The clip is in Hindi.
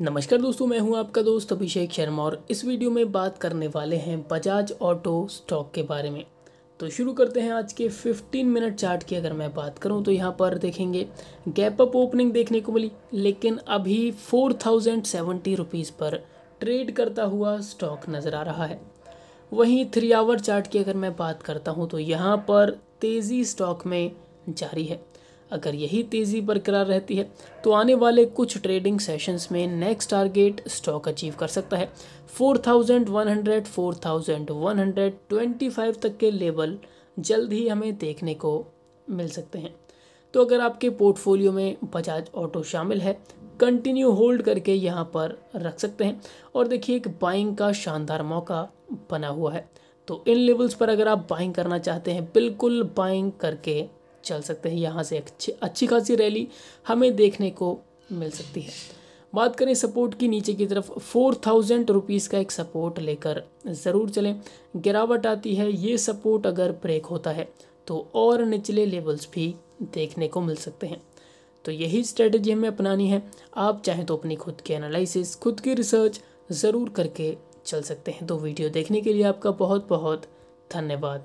नमस्कार दोस्तों मैं हूं आपका दोस्त अभिषेक शर्मा और इस वीडियो में बात करने वाले हैं बजाज ऑटो स्टॉक के बारे में तो शुरू करते हैं आज के 15 मिनट चार्ट की अगर मैं बात करूं तो यहां पर देखेंगे गैप अप ओपनिंग देखने को मिली लेकिन अभी फोर थाउजेंड सेवेंटी रुपीज़ पर ट्रेड करता हुआ स्टॉक नज़र आ रहा है वहीं थ्री आवर चार्ट की अगर मैं बात करता हूँ तो यहाँ पर तेज़ी स्टॉक में जारी है अगर यही तेज़ी बरकरार रहती है तो आने वाले कुछ ट्रेडिंग सेशंस में नेक्स्ट टारगेट स्टॉक अचीव कर सकता है 4100, 4125 तक के लेवल जल्द ही हमें देखने को मिल सकते हैं तो अगर आपके पोर्टफोलियो में बजाज ऑटो शामिल है कंटिन्यू होल्ड करके यहाँ पर रख सकते हैं और देखिए एक बाइंग का शानदार मौका बना हुआ है तो इन लेवल्स पर अगर आप बाइंग करना चाहते हैं बिल्कुल बाइंग करके चल सकते हैं यहाँ से अच्छी अच्छी खासी रैली हमें देखने को मिल सकती है बात करें सपोर्ट की नीचे की तरफ फोर थाउजेंड रुपीज़ का एक सपोर्ट लेकर ज़रूर चलें गिरावट आती है ये सपोर्ट अगर ब्रेक होता है तो और निचले लेवल्स भी देखने को मिल सकते हैं तो यही स्ट्रेटजी हमें अपनानी है आप चाहें तो अपनी खुद की एनालिसिस खुद की रिसर्च ज़रूर करके चल सकते हैं तो वीडियो देखने के लिए आपका बहुत बहुत धन्यवाद